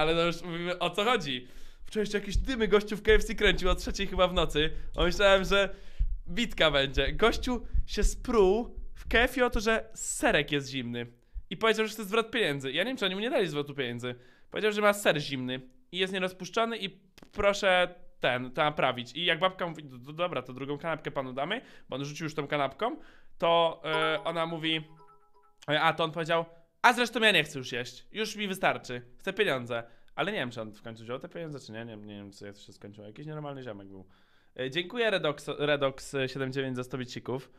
ale no już mówimy o co chodzi. Wczoraj jeszcze jakieś dymy gościu w KFC kręcił o trzeciej chyba w nocy. A myślałem, że bitka będzie. Gościu się spruł w KFC o to, że serek jest zimny. I powiedział, że chce zwrot pieniędzy. Ja nie wiem, czy oni mu nie dali zwrotu pieniędzy. Powiedział, że ma ser zimny i jest nierozpuszczony i proszę ten, to naprawić. I jak babka mówi, no dobra, to drugą kanapkę panu damy, bo on rzucił już tą kanapką, to yy, ona mówi, e, a to on powiedział, a zresztą ja nie chcę już jeść. Już mi wystarczy. Chcę pieniądze. Ale nie wiem, czy on w końcu wziął te pieniądze, czy nie. Nie, nie wiem, co się skończyło. Jakiś nienormalny ziomek był. E, dziękuję Redox, Redox79 za 100 bicików.